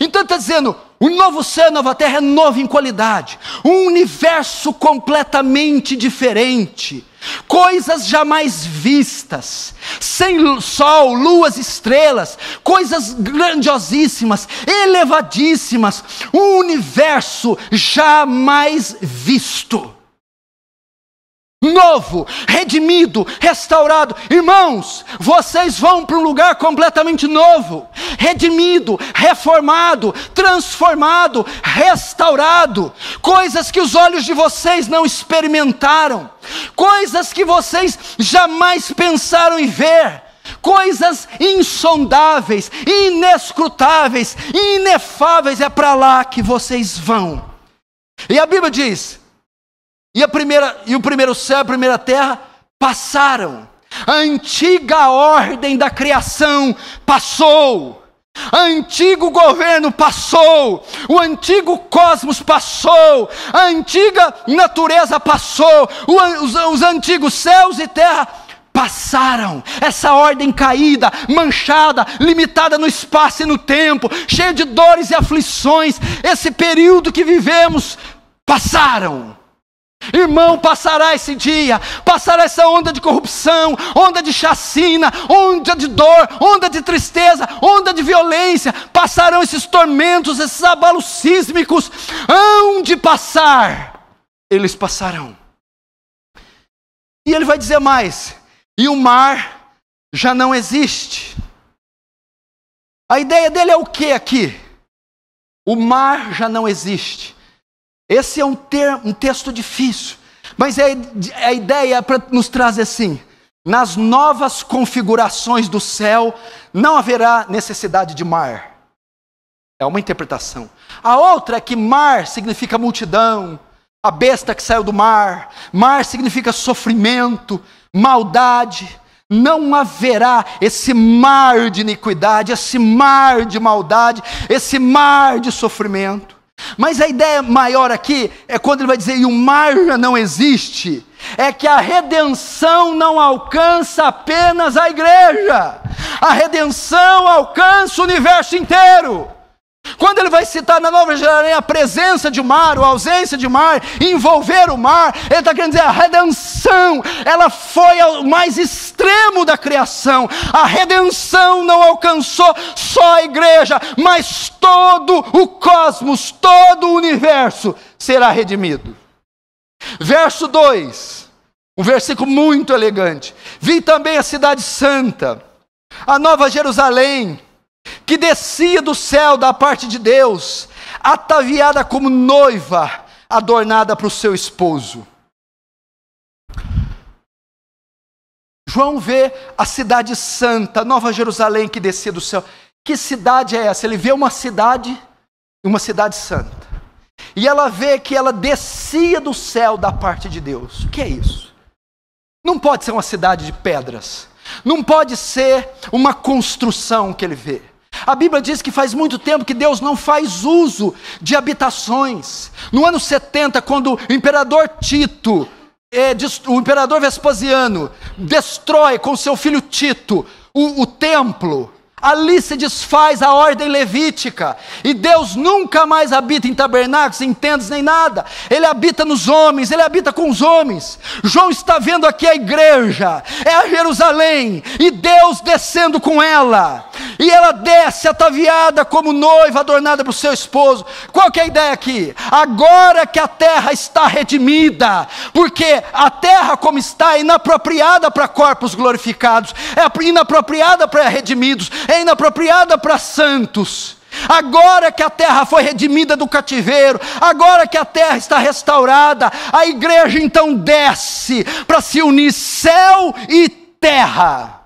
Speaker 1: Então está dizendo, um novo céu, nova terra é novo em qualidade. Um universo completamente diferente. Coisas jamais vistas, sem sol, luas, estrelas, coisas grandiosíssimas, elevadíssimas, um universo jamais visto novo, redimido, restaurado. Irmãos, vocês vão para um lugar completamente novo, redimido, reformado, transformado, restaurado. Coisas que os olhos de vocês não experimentaram, coisas que vocês jamais pensaram em ver. Coisas insondáveis, inescrutáveis, inefáveis, é para lá que vocês vão. E a Bíblia diz: e, a primeira, e o primeiro céu e a primeira terra passaram. A antiga ordem da criação passou. O antigo governo passou, o antigo cosmos passou, a antiga natureza passou, os, os antigos céus e terra passaram. Essa ordem caída, manchada, limitada no espaço e no tempo, cheia de dores e aflições, esse período que vivemos, passaram. Irmão, passará esse dia, passará essa onda de corrupção, onda de chacina, onda de dor, onda de tristeza, onda de violência, passarão esses tormentos, esses abalos sísmicos, hão de passar, eles passarão. E ele vai dizer mais: e o mar já não existe. A ideia dele é o que aqui? O mar já não existe. Esse é um, ter, um texto difícil, mas é, é, a ideia para nos trazer assim: nas novas configurações do céu não haverá necessidade de mar. É uma interpretação. A outra é que mar significa multidão, a besta que saiu do mar. Mar significa sofrimento, maldade. Não haverá esse mar de iniquidade, esse mar de maldade, esse mar de sofrimento. Mas a ideia maior aqui é quando ele vai dizer: e o mar já não existe, é que a redenção não alcança apenas a igreja, a redenção alcança o universo inteiro. Quando ele vai citar na é Nova Jerusalém a presença de mar, a ausência de mar, envolver o mar, ele está querendo dizer a redenção, ela foi ao mais extremo da criação. A redenção não alcançou só a igreja, mas todo o cosmos, todo o universo será redimido. Verso 2, um versículo muito elegante. Vi também a cidade santa, a Nova Jerusalém que descia do céu da parte de Deus, ataviada como noiva, adornada para o seu esposo. João vê a cidade santa, Nova Jerusalém que descia do céu. Que cidade é essa? Ele vê uma cidade, uma cidade santa. E ela vê que ela descia do céu da parte de Deus. O que é isso? Não pode ser uma cidade de pedras. Não pode ser uma construção que ele vê. A Bíblia diz que faz muito tempo que Deus não faz uso de habitações. No ano 70, quando o imperador Tito, é, o imperador Vespasiano, destrói com seu filho Tito o, o templo, Ali se desfaz a ordem levítica, e Deus nunca mais habita em tabernáculos, em tendas, nem nada, Ele habita nos homens, Ele habita com os homens. João está vendo aqui a igreja, é a Jerusalém, e Deus descendo com ela, e ela desce ataviada como noiva adornada para o seu esposo. Qual que é a ideia aqui? Agora que a terra está redimida, porque a terra como está é inapropriada para corpos glorificados, é inapropriada para redimidos, é inapropriada para santos. Agora que a terra foi redimida do cativeiro, agora que a terra está restaurada, a igreja então desce para se unir céu e terra.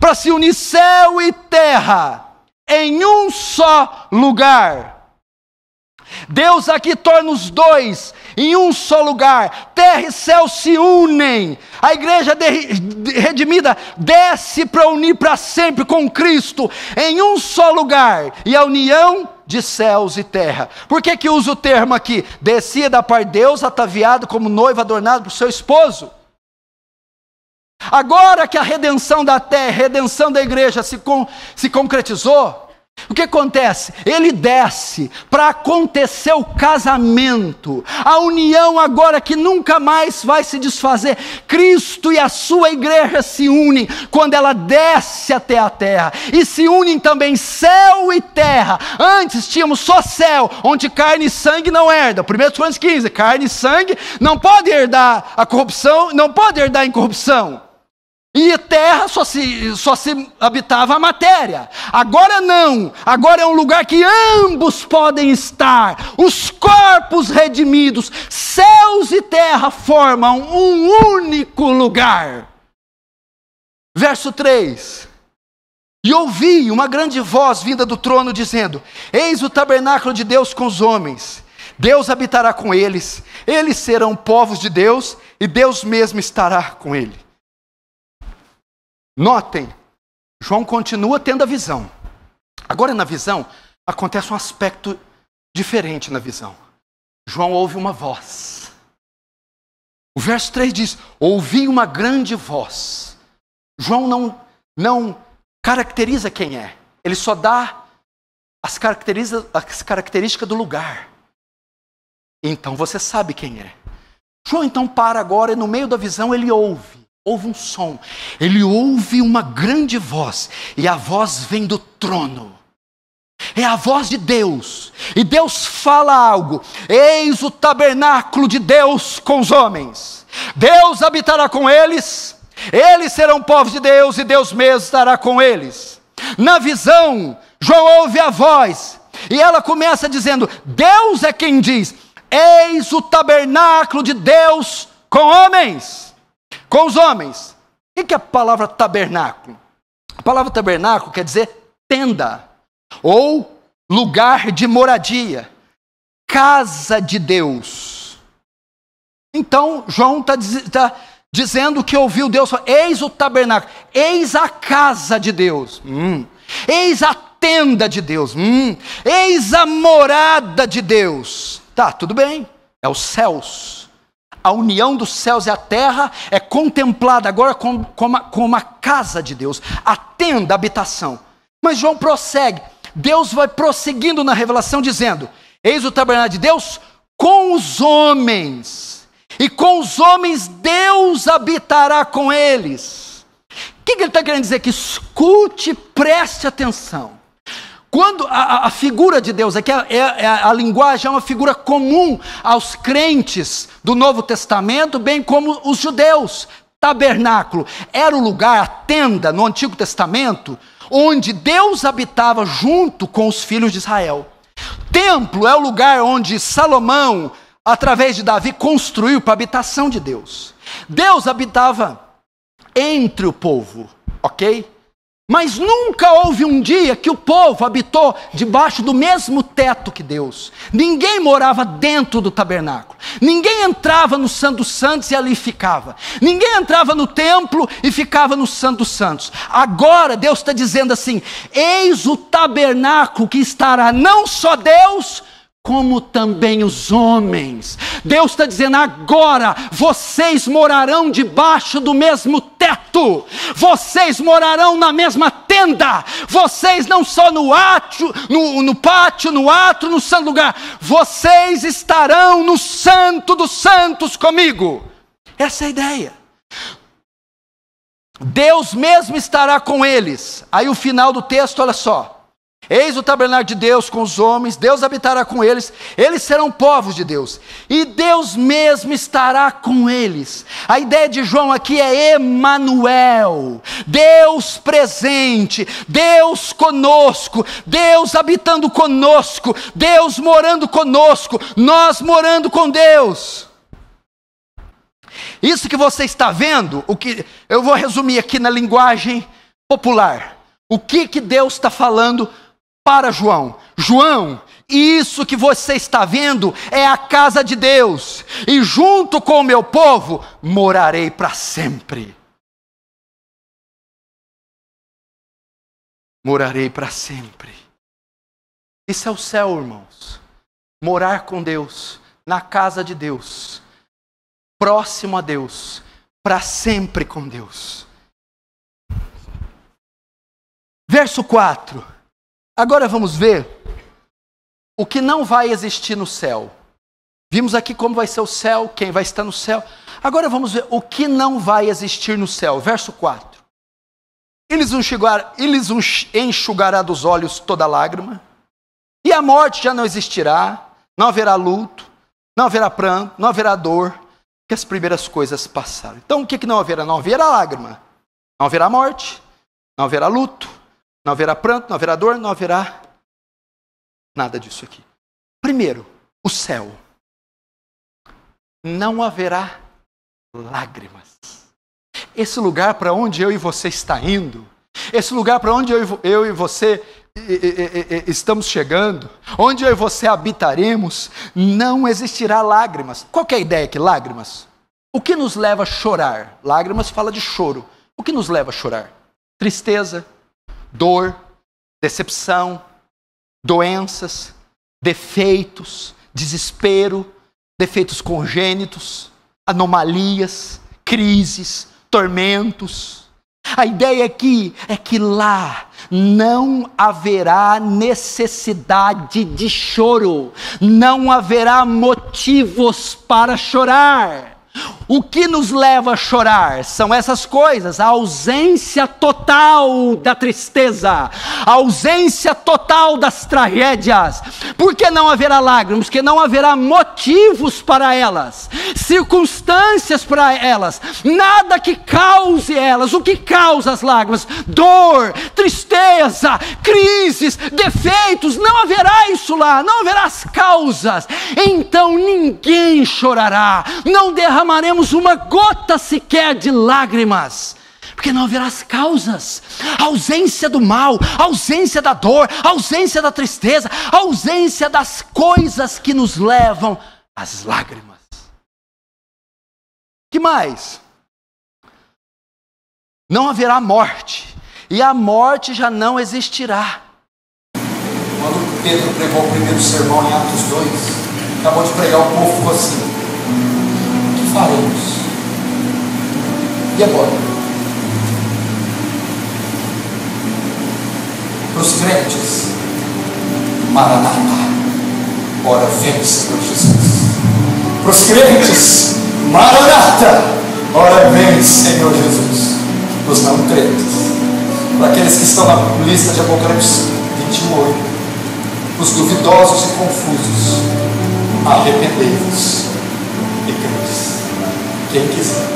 Speaker 1: Para se unir céu e terra em um só lugar Deus aqui torna os dois em um só lugar, terra e céu se unem, a igreja de, redimida desce para unir para sempre com Cristo em um só lugar, e a união de céus e terra. Por que que usa o termo aqui? Descia da par de Deus, ataviado como noiva adornado por seu esposo. Agora que a redenção da terra, redenção da igreja se, con se concretizou, o que acontece? Ele desce para acontecer o casamento, a união agora que nunca mais vai se desfazer. Cristo e a sua igreja se unem quando ela desce até a terra, e se unem também céu e terra. Antes tínhamos só céu, onde carne e sangue não herda. 1 Coríntios 15: carne e sangue não pode herdar a corrupção, não pode herdar a incorrupção. E terra só se, só se habitava a matéria. Agora não. Agora é um lugar que ambos podem estar. Os corpos redimidos, céus e terra formam um único lugar. Verso 3. E ouvi uma grande voz vinda do trono dizendo: Eis o tabernáculo de Deus com os homens. Deus habitará com eles. Eles serão povos de Deus e Deus mesmo estará com ele Notem, João continua tendo a visão. Agora, na visão, acontece um aspecto diferente na visão. João ouve uma voz. O verso 3 diz: Ouvi uma grande voz. João não, não caracteriza quem é, ele só dá as, caracteriza, as características do lugar. Então você sabe quem é. João então para agora e no meio da visão ele ouve ouve um som, ele ouve uma grande voz, e a voz vem do trono. É a voz de Deus, e Deus fala algo: eis o tabernáculo de Deus com os homens, Deus habitará com eles, eles serão povos de Deus, e Deus mesmo estará com eles. Na visão, João ouve a voz, e ela começa dizendo: Deus é quem diz: Eis o tabernáculo de Deus com homens com os homens. O que é a palavra tabernáculo? A palavra tabernáculo quer dizer tenda ou lugar de moradia, casa de Deus. Então, João está tá dizendo que ouviu Deus falar: eis o tabernáculo, eis a casa de Deus, hum. eis a tenda de Deus, hum. eis a morada de Deus. Tá, tudo bem, é os céus a união dos céus e a terra é contemplada agora como, como, como a casa de Deus, a tenda, a habitação. Mas João prossegue, Deus vai prosseguindo na revelação, dizendo: Eis o tabernáculo de Deus com os homens, e com os homens Deus habitará com eles. O que, que ele está querendo dizer aqui? Escute, preste atenção. Quando a, a figura de Deus, é a, é, é, a linguagem é uma figura comum aos crentes do Novo Testamento, bem como os judeus. Tabernáculo era o lugar, a tenda no Antigo Testamento, onde Deus habitava junto com os filhos de Israel. Templo é o lugar onde Salomão, através de Davi, construiu para a habitação de Deus. Deus habitava entre o povo, ok? Mas nunca houve um dia que o povo habitou debaixo do mesmo teto que Deus. Ninguém morava dentro do tabernáculo. Ninguém entrava no Santo santo Santos e ali ficava. Ninguém entrava no templo e ficava no Santo santo. Santos. Agora Deus está dizendo assim: Eis o tabernáculo que estará não só Deus, como também os homens. Deus está dizendo: agora vocês morarão debaixo do mesmo teto, vocês morarão na mesma tenda, vocês não só no átrio, no, no pátio, no átrio, no santo lugar, vocês estarão no santo dos santos comigo. Essa é a ideia. Deus mesmo estará com eles. Aí o final do texto, olha só. Eis o tabernáculo de Deus com os homens, Deus habitará com eles, eles serão povos de Deus, e Deus mesmo estará com eles. A ideia de João aqui é Emanuel, Deus presente, Deus conosco, Deus habitando conosco, Deus morando conosco, nós morando com Deus. Isso que você está vendo, o que eu vou resumir aqui na linguagem popular. O que que Deus está falando? para João: João, isso que você está vendo é a casa de Deus, e junto com o meu povo morarei para sempre. Morarei para sempre. Isso é o céu, irmãos. Morar com Deus, na casa de Deus, próximo a Deus, para sempre com Deus. Verso 4. Agora vamos ver o que não vai existir no céu. Vimos aqui como vai ser o céu, quem vai estar no céu. Agora vamos ver o que não vai existir no céu. Verso 4. Eles enxugará, eles enxugará dos olhos toda lágrima, e a morte já não existirá, não haverá luto, não haverá pranto, não haverá dor, que as primeiras coisas passaram. Então o que, que não haverá? Não haverá lágrima, não haverá morte, não haverá luto, não haverá pranto, não haverá dor, não haverá nada disso aqui. Primeiro, o céu. Não haverá lágrimas. Esse lugar para onde eu e você está indo, esse lugar para onde eu e você estamos chegando, onde eu e você habitaremos, não existirá lágrimas. Qual é a ideia aqui? Lágrimas. O que nos leva a chorar? Lágrimas fala de choro. O que nos leva a chorar? Tristeza, dor, decepção, doenças, defeitos, desespero, defeitos congênitos, anomalias, crises, tormentos. A ideia aqui é, é que lá não haverá necessidade de choro, não haverá motivos para chorar. O que nos leva a chorar são essas coisas, a ausência total da tristeza, a ausência total das tragédias. Porque não haverá lágrimas? Porque não haverá motivos para elas, circunstâncias para elas, nada que cause elas. O que causa as lágrimas? Dor, tristeza, crises, defeitos. Não haverá isso lá, não haverá as causas. Então ninguém chorará, não derramaremos derramemos uma gota sequer de lágrimas, porque não haverá as causas, a ausência do mal, a ausência da dor, a ausência da tristeza, a ausência das coisas que nos levam às lágrimas. Que mais? Não haverá morte, e a morte já não existirá. Quando Pedro pregou o primeiro sermão em Atos 2, acabou de pregar, o povo ficou assim faremos? E agora? Para os crentes, Maranatha, ora vem, Senhor Jesus. Para os crentes, Maranata, ora vem, Senhor Jesus. Para os não crentes, para aqueles que estão na lista de Apocalipse 28, os duvidosos e confusos, arrependei-vos e crentes. Quem quiser.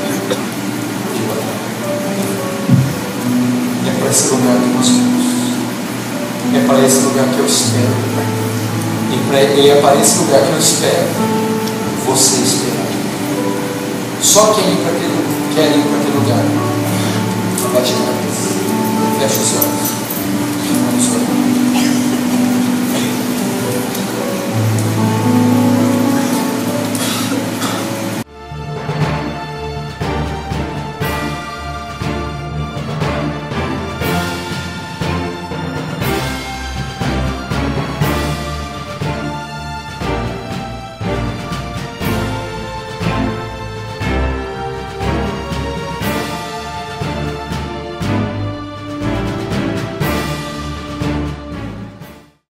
Speaker 1: E é para esse lugar que nós vamos. É para esse lugar que eu espero. E, pra, e é para esse lugar que eu espero você esperar. Só quem ir aquele, quer ir para aquele lugar. a cabeça. Fecha os olhos.